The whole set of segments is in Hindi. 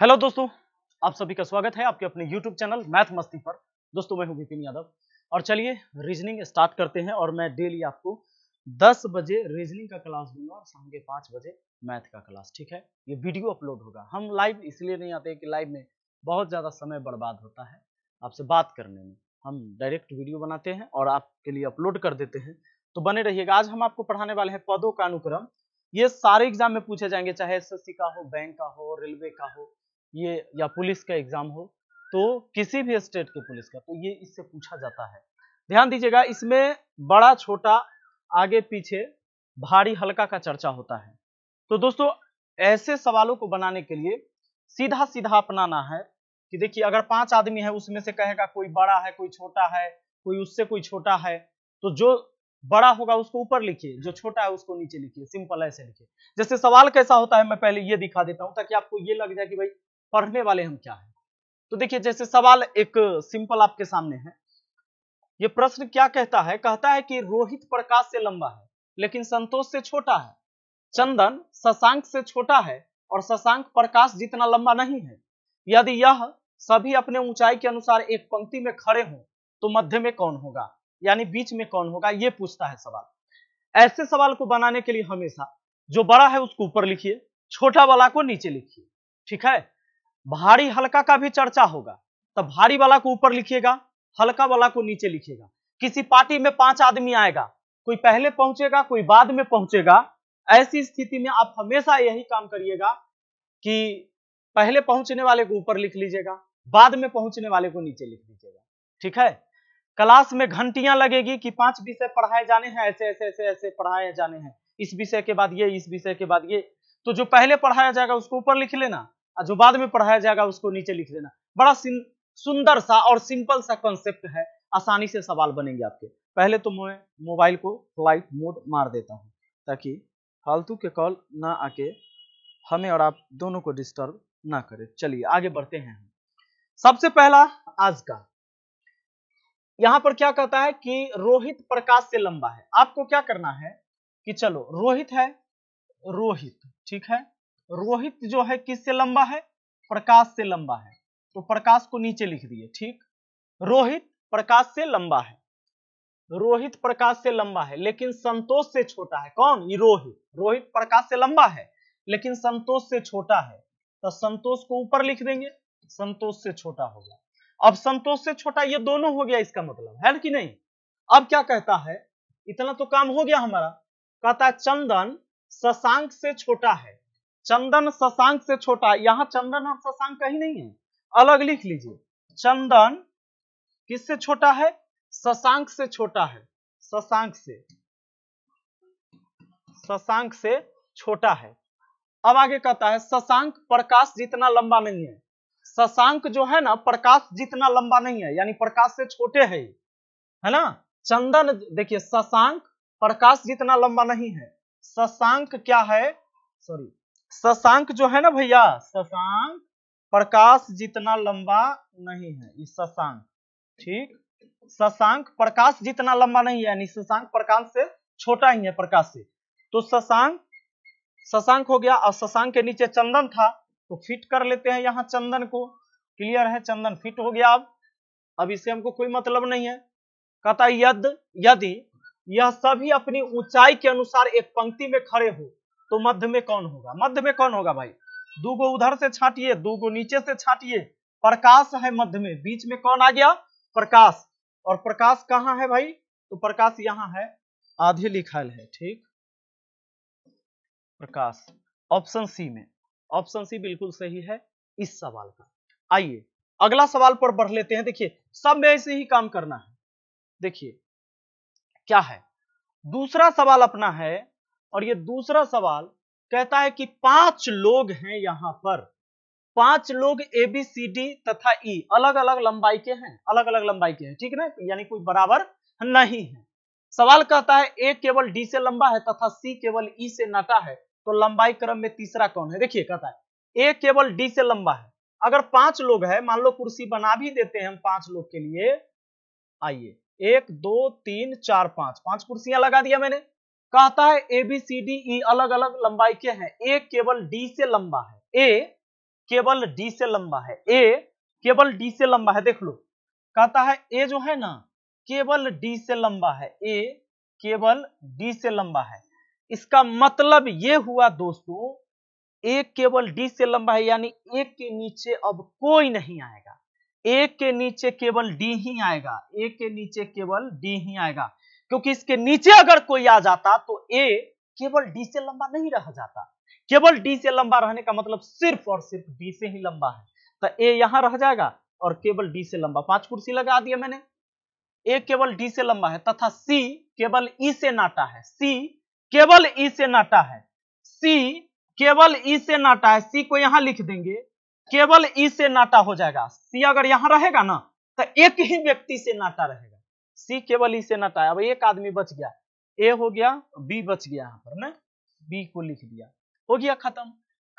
हेलो दोस्तों आप सभी का स्वागत है आपके अपने यूट्यूब चैनल मैथ मस्ती पर दोस्तों मैं हूं विपिन यादव और चलिए रीजनिंग स्टार्ट करते हैं और मैं डेली आपको 10 बजे रीजनिंग का क्लास दूंगा और शाम के पाँच बजे मैथ का क्लास ठीक है ये वीडियो अपलोड होगा हम लाइव इसलिए नहीं आते कि लाइव में बहुत ज़्यादा समय बर्बाद होता है आपसे बात करने में हम डायरेक्ट वीडियो बनाते हैं और आपके लिए अपलोड कर देते हैं तो बने रहिएगा आज हम आपको पढ़ाने वाले हैं पदों का अनुक्रम ये सारे एग्जाम में पूछे जाएंगे चाहे एसएससी का हो बैंक का हो रेलवे का हो ये या पुलिस का एग्जाम हो तो किसी भी स्टेट के पुलिस का तो ये इससे पूछा जाता है ध्यान दीजिएगा इसमें बड़ा छोटा आगे पीछे भारी हल्का का चर्चा होता है तो दोस्तों ऐसे सवालों को बनाने के लिए सीधा सीधा अपनाना है कि देखिए अगर पांच आदमी है उसमें से कहेगा कोई बड़ा है कोई छोटा है कोई उससे कोई छोटा है तो जो बड़ा होगा उसको ऊपर लिखिए जो छोटा है उसको नीचे लिखिए सिंपल ऐसे लिखिए जैसे सवाल कैसा होता है मैं पहले ये दिखा देता हूं ताकि आपको ये लग जाए कि भाई पढ़ने वाले हम क्या है तो देखिए जैसे सवाल एक सिंपल आपके सामने है ये प्रश्न क्या कहता है कहता है कि रोहित प्रकाश से लंबा है लेकिन संतोष से छोटा है चंदन शशांक से छोटा है और शशांक प्रकाश जितना लंबा नहीं है यदि यह सभी अपने ऊंचाई के अनुसार एक पंक्ति में खड़े हों तो मध्य में कौन होगा यानी बीच में कौन होगा ये पूछता है सवाल ऐसे सवाल को बनाने के लिए हमेशा जो बड़ा है उसको ऊपर लिखिए छोटा वाला को नीचे लिखिए ठीक है भारी हल्का का भी चर्चा होगा तो भारी वाला को ऊपर लिखिएगा हल्का वाला को नीचे लिखिएगा किसी पार्टी में पांच आदमी आएगा कोई पहले पहुंचेगा कोई बाद में पहुंचेगा ऐसी स्थिति में आप हमेशा यही काम करिएगा कि पहले पहुंचने वाले को ऊपर लिख लीजिएगा बाद में पहुंचने वाले को नीचे लिख लीजिएगा ठीक है क्लास में घंटियां लगेगी कि पांच विषय पढ़ाए जाने हैं ऐसे ऐसे ऐसे ऐसे पढ़ाए जाने हैं इस विषय के बाद ये इस विषय के बाद ये तो जो पहले पढ़ाया जाएगा उसको ऊपर लिख लेना जो बाद में पढ़ाया जाएगा उसको नीचे लिख देना बड़ा सुंदर सा और सिंपल सा कॉन्सेप्ट है आसानी से सवाल बनेंगे आपके पहले तो मैं मोबाइल को फ्लाइट मोड मार देता हूँ ताकि फालतू के कॉल ना आके हमें और आप दोनों को डिस्टर्ब ना करे चलिए आगे बढ़ते हैं सबसे पहला आज का यहां पर क्या कहता है कि रोहित प्रकाश से लंबा है आपको क्या करना है कि चलो रोहित है रोहित ठीक है रोहित जो है किससे लंबा है प्रकाश से लंबा है तो प्रकाश को नीचे लिख दिए ठीक रोहित प्रकाश से लंबा है रोहित प्रकाश से लंबा है लेकिन संतोष से छोटा है कौन ये रोहित रोहित प्रकाश से लंबा है लेकिन संतोष से छोटा है तो संतोष को ऊपर लिख देंगे संतोष से छोटा होगा अब संतोष से छोटा ये दोनों हो गया इसका मतलब है कि नहीं अब क्या कहता है इतना तो काम हो गया हमारा कहता है चंदन शशांक से छोटा है चंदन शशांक से छोटा यहां चंदन और शशांक कहीं नहीं है अलग लिख लीजिए चंदन किससे छोटा है शशांक से छोटा है शशांक से शशांक से छोटा है अब आगे कहता है शशांक प्रकाश जितना लंबा नहीं है शशांक जो है ना प्रकाश जितना लंबा नहीं है यानी प्रकाश से छोटे है है ना चंदन देखिए शशांक प्रकाश जितना लंबा नहीं है शशांक क्या है सॉरी शशांक जो है ना भैया शशांक प्रकाश जितना लंबा नहीं है इस शशांक ठीक शशांक प्रकाश जितना लंबा नहीं है यानी शशांक प्रकाश से छोटा ही है प्रकाश से तो शशांक शशांक हो गया और शशांक के नीचे चंदन था तो फिट कर लेते हैं यहाँ चंदन को क्लियर है चंदन फिट हो गया अब अब इससे हमको कोई मतलब नहीं है कहता यद यदि यह सभी अपनी ऊंचाई के अनुसार एक पंक्ति में खड़े हो तो मध्य में कौन होगा मध्य में कौन होगा भाई दो गो उधर से छाटिए दो गो नीचे से छाटिए प्रकाश है मध्य में बीच में कौन आ गया प्रकाश और प्रकाश कहाँ है भाई तो प्रकाश यहाँ है आधे लिखाल है ठीक प्रकाश ऑप्शन सी में ऑप्शन सी बिल्कुल सही है इस सवाल का आइए अगला सवाल पर बढ़ लेते हैं देखिए सब में ऐसे ही काम करना है देखिए क्या है दूसरा सवाल अपना है और ये दूसरा सवाल कहता है कि पांच लोग हैं यहां पर पांच लोग ए बी सी डी तथा ई e, अलग अलग लंबाई के हैं अलग अलग लंबाई के हैं ठीक ना यानी कोई बराबर नहीं है सवाल कहता है ए केवल डी से लंबा है तथा सी केवल ई e से नका है तो लंबाई क्रम में तीसरा कौन है देखिए कहता है ए केवल डी से लंबा है अगर पांच लोग है मान लो कुर्सी बना भी देते हैं हम पांच लोग के लिए आइए एक दो तीन चार पांच पांच कुर्सियां लगा दिया मैंने कहता है A B C D E e अलग अलग लंबाई के हैं ए केवल डी से लंबा है ए केवल डी से लंबा है ए केवल डी से लंबा है देख लो कहता है ए जो है ना केवल डी से लंबा है ए केवल डी से लंबा है इसका मतलब ये हुआ दोस्तों ए केवल डी से लंबा है यानी एक के नीचे अब कोई नहीं आएगा एक के नीचे केवल डी ही आएगा ए के नीचे केवल डी ही आएगा क्योंकि इसके नीचे अगर कोई आ जाता तो ए केवल डी से लंबा नहीं रह जाता केवल डी से लंबा रहने का मतलब सिर्फ और सिर्फ डी से ही लंबा है तो ए यहां रह जाएगा और केवल डी से लंबा पांच कुर्सी लगा दिया मैंने ए केवल डी से लंबा है तथा सी केवल ई e से नाटा है सी केवल ई e से नाटा है सी केवल ई e से नाटा है सी को यहां लिख देंगे केवल ई से नाटा हो जाएगा सी अगर यहां रहेगा ना तो एक ही व्यक्ति से नाटा रहेगा सी केवल इसे e नटाया अब एक आदमी बच गया ए हो गया बी बच गया यहाँ पर ना बी को लिख दिया हो गया खत्म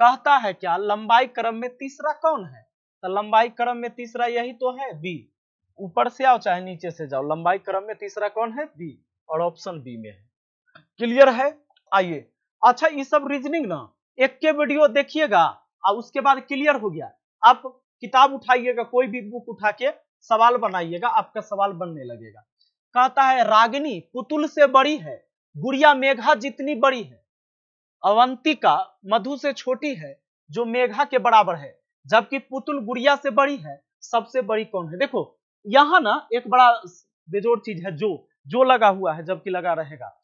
कहता है क्या लंबाई क्रम में तीसरा कौन है तो लंबाई क्रम में तीसरा यही तो है बी ऊपर से आओ चाहे नीचे से जाओ लंबाई क्रम में तीसरा कौन है बी और ऑप्शन बी में है क्लियर है आइए अच्छा ये सब रीजनिंग ना एक के वीडियो देखिएगा और उसके बाद क्लियर हो गया आप किताब उठाइएगा कोई भी बुक उठा के सवाल बनाइएगा आपका सवाल बनने लगेगा कहता है रागिनी पुतुल से बड़ी है गुड़िया मेघा जितनी बड़ी है अवंतिका मधु से छोटी है जो मेघा के बराबर है जबकि पुतुल गुड़िया से बड़ी है सबसे बड़ी कौन है देखो यहाँ ना एक बड़ा बेजोड़ चीज है जो जो लगा हुआ है जबकि लगा रहेगा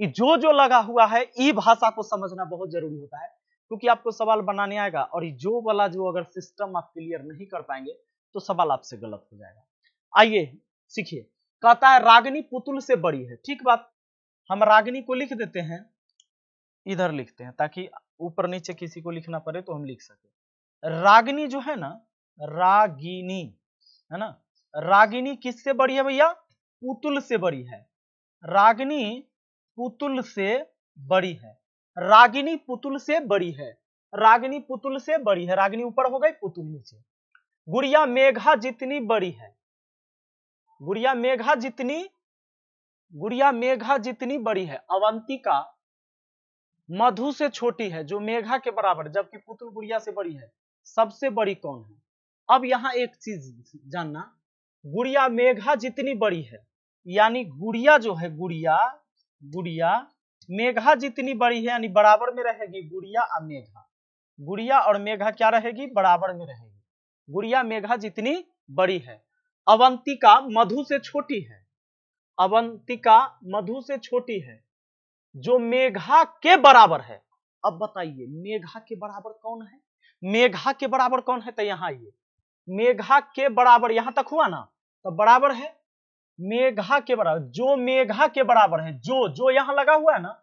जो जो लगा हुआ है ई भाषा को समझना बहुत जरूरी होता है क्योंकि आपको सवाल बनाने आएगा और जो वाला जो अगर सिस्टम आप क्लियर नहीं कर पाएंगे तो सवाल आपसे गलत हो जाएगा आइए सीखिए कहता है रागनी पुतुल से बड़ी है ठीक बात हम रागनी को लिख देते हैं इधर लिखते हैं ताकि ऊपर नीचे किसी को लिखना पड़े तो हम लिख सके रागिनी जो है ना रागिनी है ना रागिनी किससे बड़ी है भैया पुतुल से बड़ी है रागिनी पुतुल से बड़ी है रागिनी पुतुल से बड़ी है रागिनी पुतुल से बड़ी है रागिनी ऊपर हो गई पुतुल नीचे गुड़िया मेघा जितनी बड़ी है गुड़िया मेघा जितनी गुड़िया मेघा जितनी बड़ी है अवंतिका मधु से छोटी है जो मेघा के बराबर जबकि पुतुल गुड़िया से बड़ी है सबसे बड़ी कौन है अब यहां एक चीज जानना गुड़िया मेघा जितनी बड़ी है यानी गुड़िया जो है गुड़िया गुड़िया मेघा जितनी बड़ी है यानी बराबर में रहेगी गुड़िया और मेघा गुड़िया और मेघा क्या रहेगी बराबर में रहेगी गुड़िया मेघा जितनी बड़ी है अवंतिका मधु से छोटी है अवंतिका मधु से छोटी है जो मेघा के बराबर है अब बताइए मेघा के बराबर कौन है मेघा के बराबर कौन है तो यहां आइए मेघा के बराबर यहां तक हुआ ना तो बराबर है मेघा के बराबर जो मेघा के बराबर है जो जो यहां लगा हुआ है ना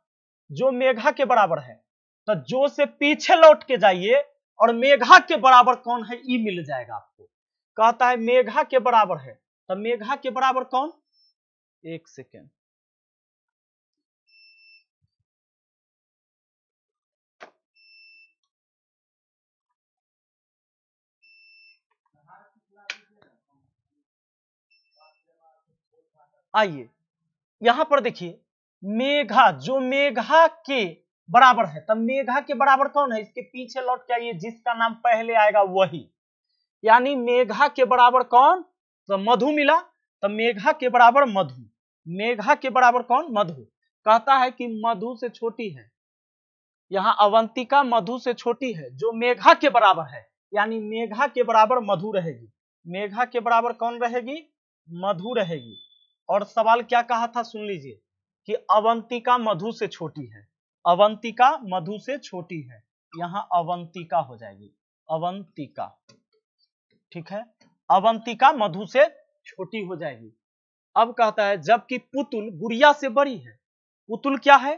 जो मेघा के बराबर है तो जो से पीछे लौट के जाइए और मेघा के बराबर कौन है ई मिल जाएगा आपको कहता है मेघा के बराबर है तो मेघा के बराबर कौन एक सेकेंड आइए यहां पर देखिए मेघा जो मेघा के बराबर है तब मेघा के बराबर कौन तो है इसके पीछे लौट के आइए जिसका नाम पहले आएगा वही यानी मेघा के बराबर कौन तो मधु मिला तो मेघा के बराबर मधु मेघा के बराबर कौन मधु कहता है कि मधु से छोटी है यहाँ अवंतिका मधु से छोटी है जो मेघा के बराबर है यानी मेघा के बराबर मधु रहेगी मेघा के बराबर कौन रहेगी मधु रहेगी और सवाल क्या कहा था सुन लीजिए कि अवंतिका मधु से छोटी है अवंतिका मधु से छोटी है यहां अवंतिका हो जाएगी अवंतिका ठीक है अवंतिका मधु से छोटी हो जाएगी अब कहता है जबकि पुतुल गुड़िया से बड़ी है पुतुल क्या है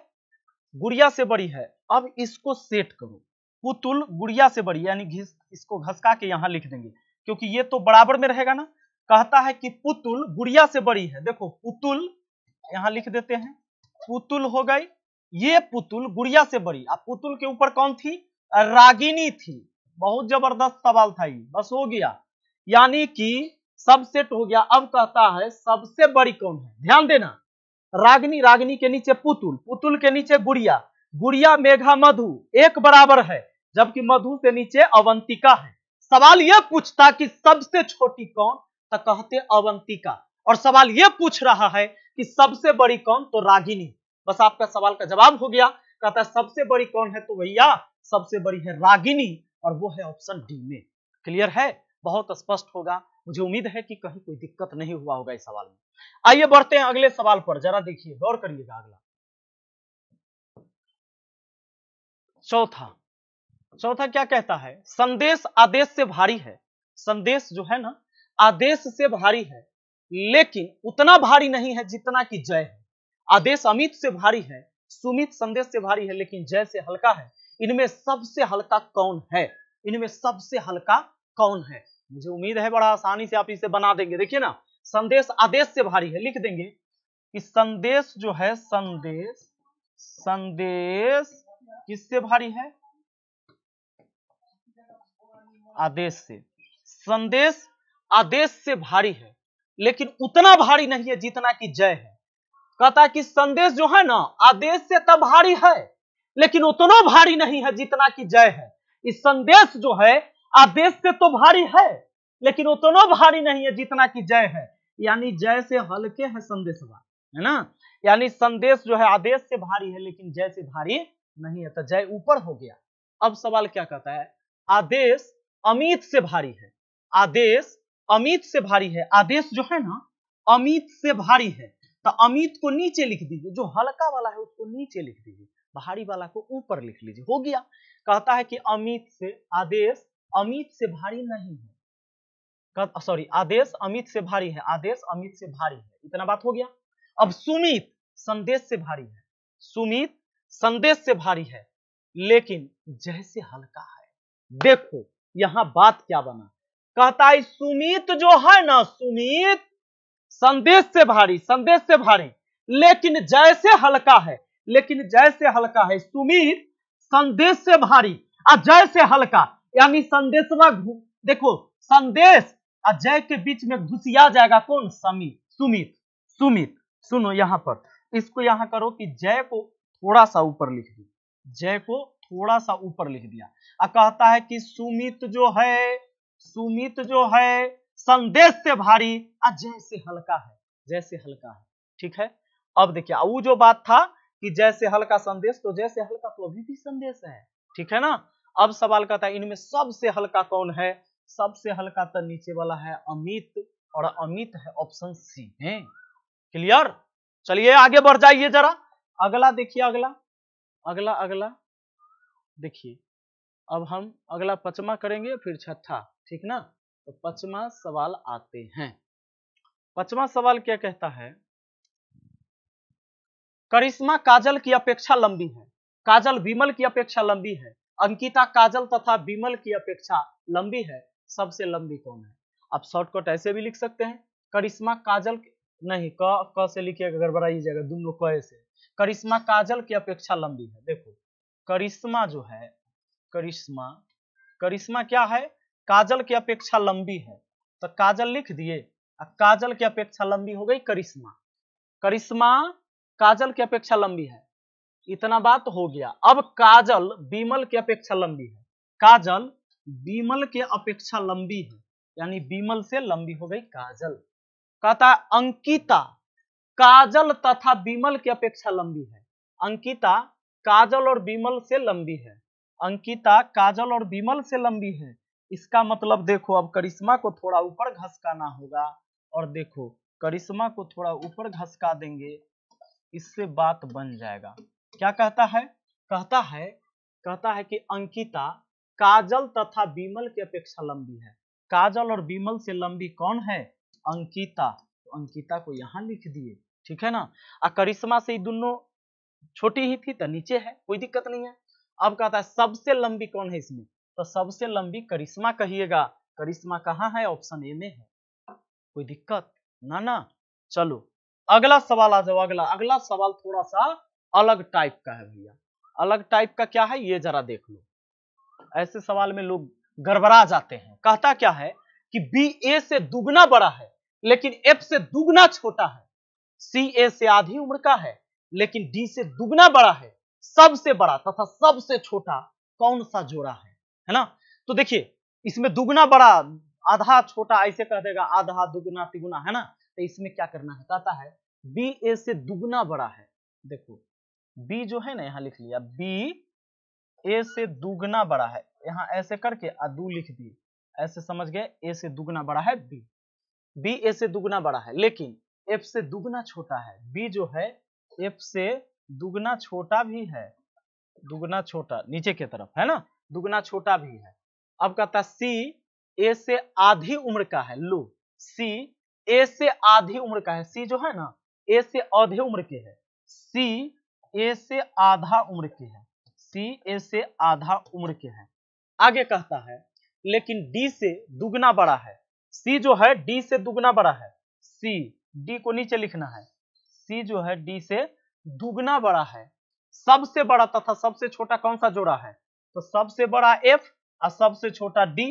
गुड़िया से बड़ी है अब इसको सेट करो पुतुल गुड़िया से बड़ी यानी घिस इसको घसका के यहां लिख देंगे क्योंकि ये तो बराबर में रहेगा ना कहता है कि पुतुल गुड़िया से बड़ी है देखो पुतुल यहां लिख देते हैं पुतुल हो गई ये पुतुल गुड़िया से बड़ी अब पुतुल के ऊपर कौन थी रागिनी थी बहुत जबरदस्त सवाल था ये बस हो गया यानी कि सबसेट हो गया अब कहता है सबसे बड़ी कौन है ध्यान देना रागिनी रागिनी के नीचे पुतुल पुतुल के नीचे गुड़िया गुड़िया मेघा मधु एक बराबर है जबकि मधु से नीचे अवंतिका है सवाल यह पूछता कि सबसे छोटी कौन तो कहते अवंतिका और सवाल यह पूछ रहा है कि सबसे बड़ी कौन तो रागिनी बस आपका सवाल का जवाब हो गया कहता है सबसे बड़ी कौन है तो भैया सबसे बड़ी है रागिनी और वो है ऑप्शन डी में क्लियर है बहुत स्पष्ट होगा मुझे उम्मीद है कि कहीं कोई दिक्कत नहीं हुआ होगा इस सवाल में आइए बढ़ते हैं अगले सवाल पर जरा देखिए गौर करिएगा अगला चौथा चौथा क्या कहता है संदेश आदेश से भारी है संदेश जो है ना आदेश से भारी है लेकिन उतना भारी नहीं है जितना कि जय है आदेश अमित से भारी है सुमित संदेश से भारी है लेकिन जय से हल्का है इनमें सबसे हल्का कौन है इनमें सबसे हल्का कौन है मुझे उम्मीद है बड़ा आसानी से आप इसे बना देंगे देखिए ना संदेश आदेश से भारी है लिख देंगे कि संदेश जो है संदेश संदेश किससे भारी है आदेश से संदेश आदेश से भारी है लेकिन उतना भारी नहीं है जितना कि जय है कहता है कि संदेश जो है ना आदेश से तब भारी है लेकिन उतना भारी नहीं है जितना की जय है इस संदेश जो है आदेश से तो भारी है लेकिन उतना भारी नहीं है जितना की जय है यानी जय से हल्के है संदेशवा है ना यानी संदेश जो है आदेश से भारी है लेकिन जय से भारी नहीं है तो जय ऊपर हो गया अब सवाल क्या कहता है आदेश अमित से भारी है आदेश अमित से भारी है आदेश जो है ना अमित से भारी है तो अमित को नीचे लिख दीजिए जो हल्का वाला है उसको नीचे लिख दीजिए भारी वाला को ऊपर लिख लीजिए हो गया कहता है कि अमित से आदेश अमित से भारी नहीं है सॉरी आदेश अमित से भारी है आदेश अमित से भारी है इतना बात हो गया अब सुमित संदेश से भारी है सुमित संदेश से भारी है लेकिन जैसे हल्का है देखो यहां बात क्या बना कहता है सुमित जो है ना सुमित संदेश से भारी संदेश से भारी लेकिन जैसे हल्का है लेकिन जैसे हल्का है सुमित संदेश से भारी और जैसे हल्का यानी संदेश देखो संदेश अजय के बीच में घुसिया जाएगा कौन समीर सुमित सुमित सुनो यहां पर इसको यहां करो कि जय को थोड़ा सा ऊपर लिख दिया जय को थोड़ा सा ऊपर लिख दिया और कहता है कि सुमित जो है सुमित जो है संदेश से भारी जैसे हल्का है जैसे हल्का है ठीक है अब देखिए वो जो बात था कि जैसे हल्का संदेश तो जैसे हल्का तो अभी भी संदेश है ठीक है ना अब सवाल कहता है इनमें सबसे हल्का कौन है सबसे हल्का तो नीचे वाला है अमित और अमित है ऑप्शन सी है क्लियर चलिए आगे बढ़ जाइए जरा अगला देखिए अगला अगला अगला देखिए अब हम अगला पचमा करेंगे फिर छठा ठीक ना तो पचवा सवाल आते हैं पचवा सवाल क्या कहता है करिश्मा काजल की अपेक्षा लंबी है काजल विमल की अपेक्षा लंबी है अंकिता काजल तथा विमल की अपेक्षा लंबी है सबसे लंबी कौन है आप शॉर्टकट ऐसे भी लिख सकते हैं करिश्मा काजल नहीं क क से लिखिएगा गड़बड़ाई जाएगा दोनों क से करिश्मा काजल की अपेक्षा लंबी है देखो करिश्मा जो है करिश्मा करिश्मा क्या है काजल की अपेक्षा लंबी है तो काजल लिख दिए काजल की अपेक्षा लंबी हो गई करिश्मा करिश्मा काजल की अपेक्षा लंबी है इतना बात हो गया अब काजल बीमल की अपेक्षा लंबी है काजल बीमल के अपेक्षा लंबी है यानी बीमल से लंबी हो गई काजल कहता है अंकिता काजल तथा बीमल की अपेक्षा लंबी है अंकिता काजल और बीमल से लंबी है अंकिता काजल और बीमल से लंबी है इसका मतलब देखो अब करिश्मा को थोड़ा ऊपर घसकाना होगा और देखो करिश्मा को थोड़ा ऊपर घसका देंगे इससे बात बन जाएगा क्या कहता है कहता है कहता है कि अंकिता काजल तथा बीमल की अपेक्षा लंबी है काजल और बीमल से लंबी कौन है अंकिता तो अंकिता को यहाँ लिख दिए ठीक है ना आ करिश्मा से दोनों छोटी ही थी तो नीचे है कोई दिक्कत नहीं है अब कहता है सबसे लंबी कौन है इसमें तो सबसे लंबी करिश्मा कहिएगा करिश्मा कहाँ है ऑप्शन ए में है कोई दिक्कत ना ना चलो अगला सवाल आ जाओ अगला अगला सवाल थोड़ा सा अलग टाइप का है भैया अलग टाइप का क्या है ये जरा देख लो ऐसे सवाल में लोग गड़बड़ा जाते हैं कहता क्या है कि बी ए से दुगना बड़ा है लेकिन एफ से दुगना छोटा है सी ए से आधी उम्र का है लेकिन डी से दुगना बड़ा है सबसे बड़ा तथा सबसे छोटा कौन सा जोड़ा है है ना तो देखिए इसमें दुगना बड़ा आधा छोटा ऐसे कह देगा आधा दुगना तिगुना है ना तो इसमें क्या करना है कहता है बी ए से दुगुना बड़ा है देखो बी जो है ना यहाँ लिख लिया बी ए से दुगुना बड़ा है यहाँ ऐसे करके अदू लिख दिए ऐसे समझ गए ए से दुगुना बड़ा है बी बी ए से दुगुना बड़ा है लेकिन एफ से दुगुना छोटा है बी जो है एफ से दुगुना छोटा भी है दुगुना छोटा नीचे की तरफ है ना दुगना छोटा भी है अब कहता सी ए से आधी उम्र का है लो सी ए से आधी उम्र का है सी जो है ना ए से आधे उम्र के है सी ए से आधा उम्र के है सी ए से आधा उम्र के है आगे कहता है लेकिन डी से दुगना बड़ा है सी जो है डी से दुगना बड़ा है सी डी को नीचे लिखना है सी जो है डी से दुगना बड़ा है सबसे बड़ा तथा सबसे छोटा कौन सा जोड़ा है तो सबसे बड़ा एफ और सबसे छोटा D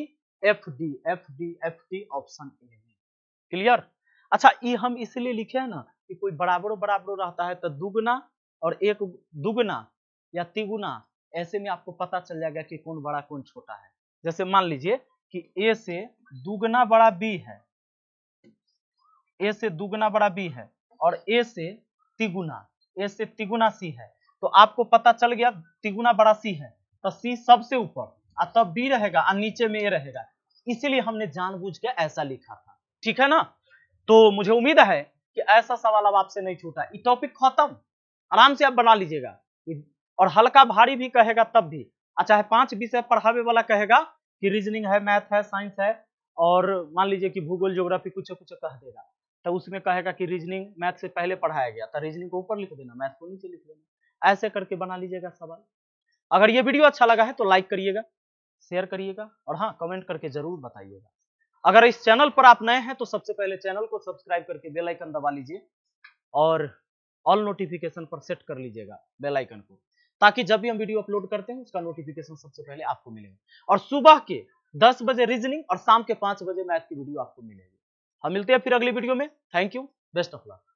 F D F D F D option A है क्लियर अच्छा ये हम इसलिए लिखे है ना कि कोई बराबरों बराबरों रहता है तो दुगुना और एक दुगुना या तिगुना ऐसे में आपको पता चल जाएगा कि कौन बड़ा कौन छोटा है जैसे मान लीजिए कि ए से दुगुना बड़ा बी है ए से दुगुना बड़ा बी है और ए से तिगुना ए से तिगुना सी है तो आपको पता चल गया तिगुना बड़ा सी है तो सी सबसे ऊपर और तब बी रहेगा और नीचे में ए रहेगा इसीलिए हमने जानबूझ के ऐसा लिखा था ठीक है ना तो मुझे उम्मीद है कि ऐसा सवाल अब आपसे नहीं छूटा ये टॉपिक खत्म आराम से आप बना लीजिएगा और हल्का भारी भी कहेगा तब भी चाहे पांच विषय पढ़ावे वाला कहेगा कि रीजनिंग है मैथ है साइंस है और मान लीजिए कि भूगोल ज्योग्राफी कुछ कुछ कह देगा तो उसमें कहेगा कि रीजनिंग मैथ से पहले पढ़ाया गया तो रीजनिंग को ऊपर लिख देना मैथ को नीचे लिख देना ऐसे करके बना लीजिएगा सवाल अगर ये वीडियो अच्छा लगा है तो लाइक करिएगा शेयर करिएगा और हाँ कमेंट करके जरूर बताइएगा अगर इस चैनल पर आप नए हैं तो सबसे पहले चैनल को सब्सक्राइब करके बेल आइकन दबा लीजिए और ऑल नोटिफिकेशन पर सेट कर लीजिएगा बेल आइकन को ताकि जब भी हम वीडियो अपलोड करते हैं उसका नोटिफिकेशन सबसे पहले आपको मिलेगा और सुबह के दस बजे रीजनिंग और शाम के पांच बजे मैथ की वीडियो आपको मिलेगी हम मिलते हैं फिर अगली वीडियो में thank you best of luck